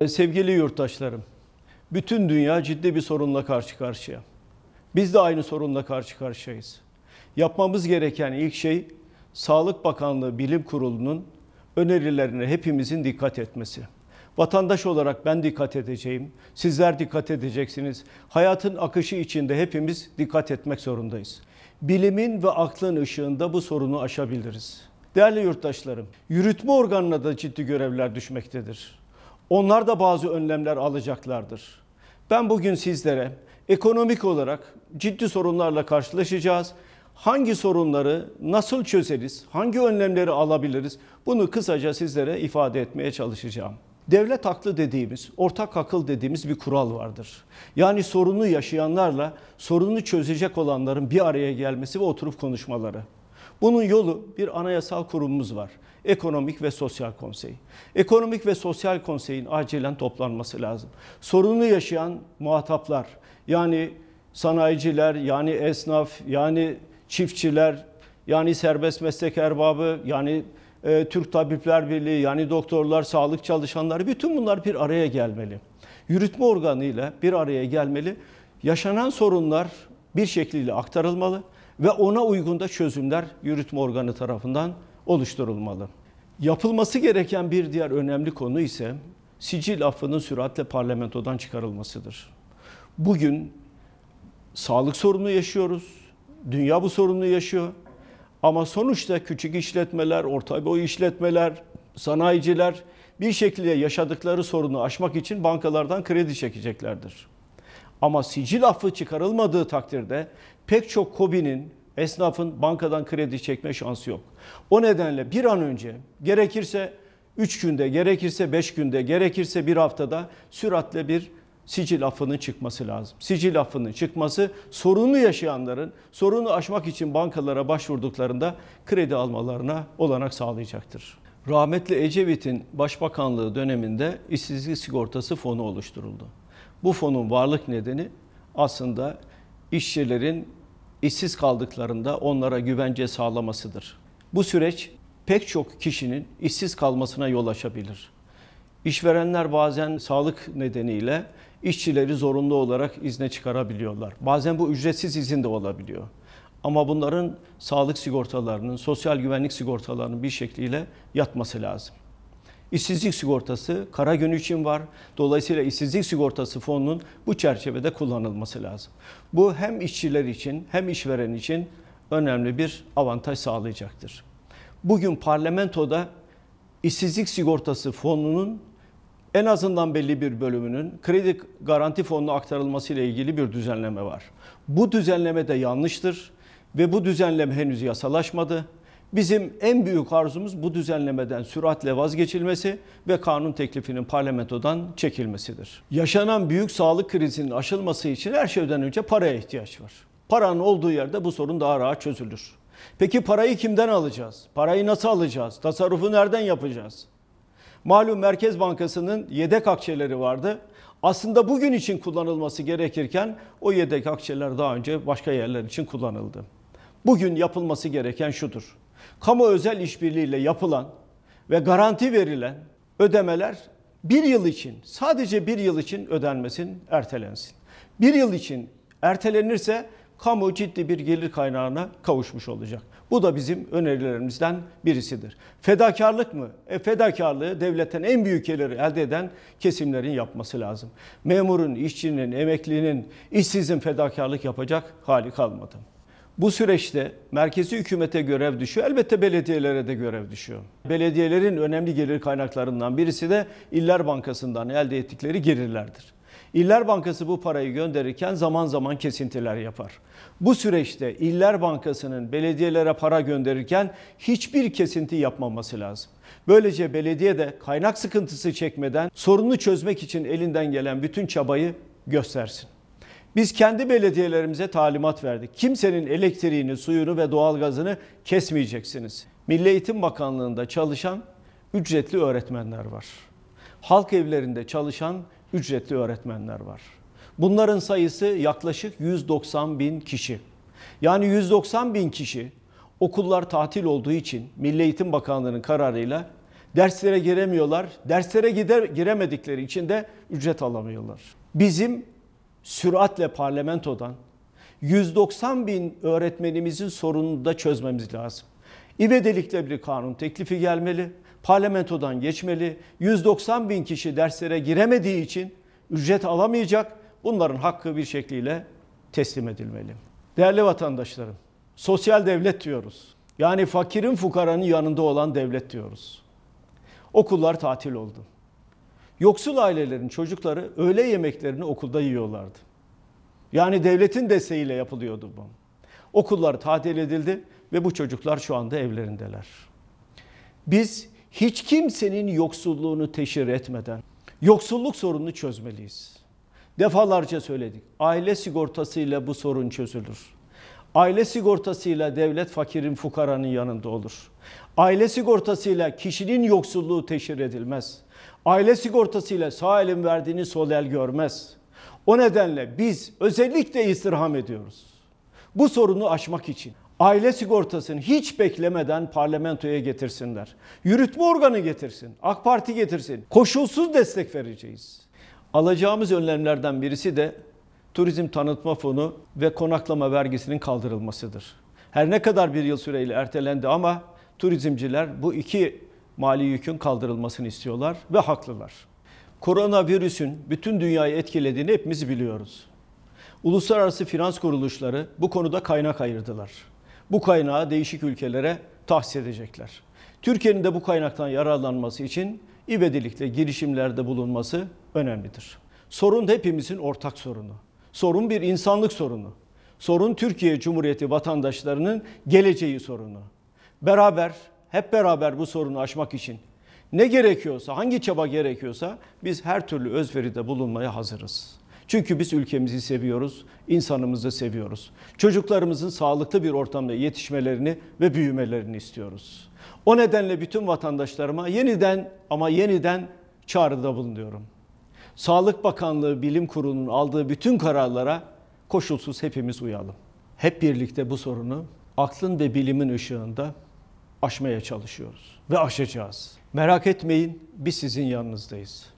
E, sevgili yurttaşlarım, bütün dünya ciddi bir sorunla karşı karşıya. Biz de aynı sorunla karşı karşıyayız. Yapmamız gereken ilk şey Sağlık Bakanlığı Bilim Kurulu'nun önerilerine hepimizin dikkat etmesi. Vatandaş olarak ben dikkat edeceğim, sizler dikkat edeceksiniz. Hayatın akışı içinde hepimiz dikkat etmek zorundayız. Bilimin ve aklın ışığında bu sorunu aşabiliriz. Değerli yurttaşlarım, yürütme organına da ciddi görevler düşmektedir. Onlar da bazı önlemler alacaklardır. Ben bugün sizlere ekonomik olarak ciddi sorunlarla karşılaşacağız. Hangi sorunları nasıl çözeriz? Hangi önlemleri alabiliriz? Bunu kısaca sizlere ifade etmeye çalışacağım. Devlet aklı dediğimiz, ortak akıl dediğimiz bir kural vardır. Yani sorunu yaşayanlarla sorunu çözecek olanların bir araya gelmesi ve oturup konuşmaları. Bunun yolu bir anayasal kurumumuz var. Ekonomik ve Sosyal Konsey. Ekonomik ve Sosyal Konsey'in acilen toplanması lazım. Sorunu yaşayan muhataplar yani sanayiciler, yani esnaf, yani çiftçiler, yani serbest meslek erbabı, yani e, Türk Tabipler Birliği, yani doktorlar, sağlık çalışanları bütün bunlar bir araya gelmeli. Yürütme organıyla bir araya gelmeli. Yaşanan sorunlar bir şekilde aktarılmalı ve ona uygun da çözümler yürütme organı tarafından oluşturulmalı. Yapılması gereken bir diğer önemli konu ise sicil affının süratle parlamentodan çıkarılmasıdır. Bugün sağlık sorunu yaşıyoruz. Dünya bu sorunu yaşıyor. Ama sonuçta küçük işletmeler, orta boy işletmeler, sanayiciler bir şekilde yaşadıkları sorunu aşmak için bankalardan kredi çekeceklerdir. Ama sicil affı çıkarılmadığı takdirde pek çok kobinin Esnafın bankadan kredi çekme şansı yok. O nedenle bir an önce gerekirse 3 günde, gerekirse 5 günde, gerekirse bir haftada süratle bir sicil affının çıkması lazım. Sicil affının çıkması sorunu yaşayanların sorunu aşmak için bankalara başvurduklarında kredi almalarına olanak sağlayacaktır. Rahmetli Ecevit'in başbakanlığı döneminde işsizlik sigortası fonu oluşturuldu. Bu fonun varlık nedeni aslında işçilerin işsiz kaldıklarında onlara güvence sağlamasıdır. Bu süreç pek çok kişinin işsiz kalmasına yol açabilir. İşverenler bazen sağlık nedeniyle işçileri zorunlu olarak izne çıkarabiliyorlar. Bazen bu ücretsiz izin de olabiliyor. Ama bunların sağlık sigortalarının, sosyal güvenlik sigortalarının bir şekliyle yatması lazım işsizlik sigortası kara günü için var. Dolayısıyla işsizlik sigortası fonunun bu çerçevede kullanılması lazım. Bu hem işçiler için hem işveren için önemli bir avantaj sağlayacaktır. Bugün parlamentoda işsizlik sigortası fonunun en azından belli bir bölümünün kredi garanti fonuna aktarılması ile ilgili bir düzenleme var. Bu düzenleme de yanlıştır ve bu düzenleme henüz yasalaşmadı. Bizim en büyük arzumuz bu düzenlemeden süratle vazgeçilmesi ve kanun teklifinin parlamentodan çekilmesidir. Yaşanan büyük sağlık krizinin aşılması için her şeyden önce paraya ihtiyaç var. Paranın olduğu yerde bu sorun daha rahat çözülür. Peki parayı kimden alacağız? Parayı nasıl alacağız? Tasarrufu nereden yapacağız? Malum Merkez Bankası'nın yedek akçeleri vardı. Aslında bugün için kullanılması gerekirken o yedek akçeler daha önce başka yerler için kullanıldı. Bugün yapılması gereken şudur. Kamu özel işbirliğiyle yapılan ve garanti verilen ödemeler bir yıl için, sadece bir yıl için ödenmesin, ertelensin. Bir yıl için ertelenirse kamu ciddi bir gelir kaynağına kavuşmuş olacak. Bu da bizim önerilerimizden birisidir. Fedakarlık mı? E, fedakarlığı devletten en büyük geliri elde eden kesimlerin yapması lazım. Memurun, işçinin, emeklinin, işsizin fedakarlık yapacak hali kalmadı. Bu süreçte merkezi hükümete görev düşüyor. Elbette belediyelere de görev düşüyor. Belediyelerin önemli gelir kaynaklarından birisi de İller Bankası'ndan elde ettikleri gelirlerdir. İller Bankası bu parayı gönderirken zaman zaman kesintiler yapar. Bu süreçte İller Bankası'nın belediyelere para gönderirken hiçbir kesinti yapmaması lazım. Böylece belediye de kaynak sıkıntısı çekmeden sorunu çözmek için elinden gelen bütün çabayı göstersin. Biz kendi belediyelerimize talimat verdik. Kimsenin elektriğini, suyunu ve doğalgazını kesmeyeceksiniz. Milli Eğitim Bakanlığı'nda çalışan ücretli öğretmenler var. Halk evlerinde çalışan ücretli öğretmenler var. Bunların sayısı yaklaşık 190 bin kişi. Yani 190 bin kişi okullar tatil olduğu için Milli Eğitim Bakanlığı'nın kararıyla derslere giremiyorlar. Derslere gider, giremedikleri için de ücret alamıyorlar. Bizim süratle parlamentodan 190 bin öğretmenimizin sorununu da çözmemiz lazım. İvedelikle bir kanun teklifi gelmeli, parlamentodan geçmeli, 190 bin kişi derslere giremediği için ücret alamayacak, bunların hakkı bir şekliyle teslim edilmeli. Değerli vatandaşlarım, sosyal devlet diyoruz. Yani fakirin fukaranın yanında olan devlet diyoruz. Okullar tatil oldu. Yoksul ailelerin çocukları öğle yemeklerini okulda yiyorlardı. Yani devletin desteğiyle yapılıyordu bu. Okullar tatil edildi ve bu çocuklar şu anda evlerindeler. Biz hiç kimsenin yoksulluğunu teşhir etmeden yoksulluk sorununu çözmeliyiz. Defalarca söyledik. Aile sigortasıyla bu sorun çözülür. Aile sigortasıyla devlet fakirin fukaranın yanında olur. Aile sigortasıyla kişinin yoksulluğu teşhir edilmez aile sigortasıyla sağ elin verdiğini sol el görmez. O nedenle biz özellikle istirham ediyoruz. Bu sorunu aşmak için aile sigortasını hiç beklemeden parlamentoya getirsinler. Yürütme organı getirsin, AK Parti getirsin. Koşulsuz destek vereceğiz. Alacağımız önlemlerden birisi de turizm tanıtma fonu ve konaklama vergisinin kaldırılmasıdır. Her ne kadar bir yıl süreyle ertelendi ama turizmciler bu iki mali yükün kaldırılmasını istiyorlar ve haklılar. Koronavirüsün bütün dünyayı etkilediğini hepimiz biliyoruz. Uluslararası finans kuruluşları bu konuda kaynak ayırdılar. Bu kaynağı değişik ülkelere tahsis edecekler. Türkiye'nin de bu kaynaktan yararlanması için ivedilikle girişimlerde bulunması önemlidir. Sorun hepimizin ortak sorunu. Sorun bir insanlık sorunu. Sorun Türkiye Cumhuriyeti vatandaşlarının geleceği sorunu. Beraber hep beraber bu sorunu aşmak için ne gerekiyorsa, hangi çaba gerekiyorsa biz her türlü özveride bulunmaya hazırız. Çünkü biz ülkemizi seviyoruz, insanımızı seviyoruz. Çocuklarımızın sağlıklı bir ortamda yetişmelerini ve büyümelerini istiyoruz. O nedenle bütün vatandaşlarıma yeniden ama yeniden çağrıda bulunuyorum. Sağlık Bakanlığı Bilim Kurulu'nun aldığı bütün kararlara koşulsuz hepimiz uyalım. Hep birlikte bu sorunu aklın ve bilimin ışığında aşmaya çalışıyoruz ve aşacağız. Merak etmeyin biz sizin yanınızdayız.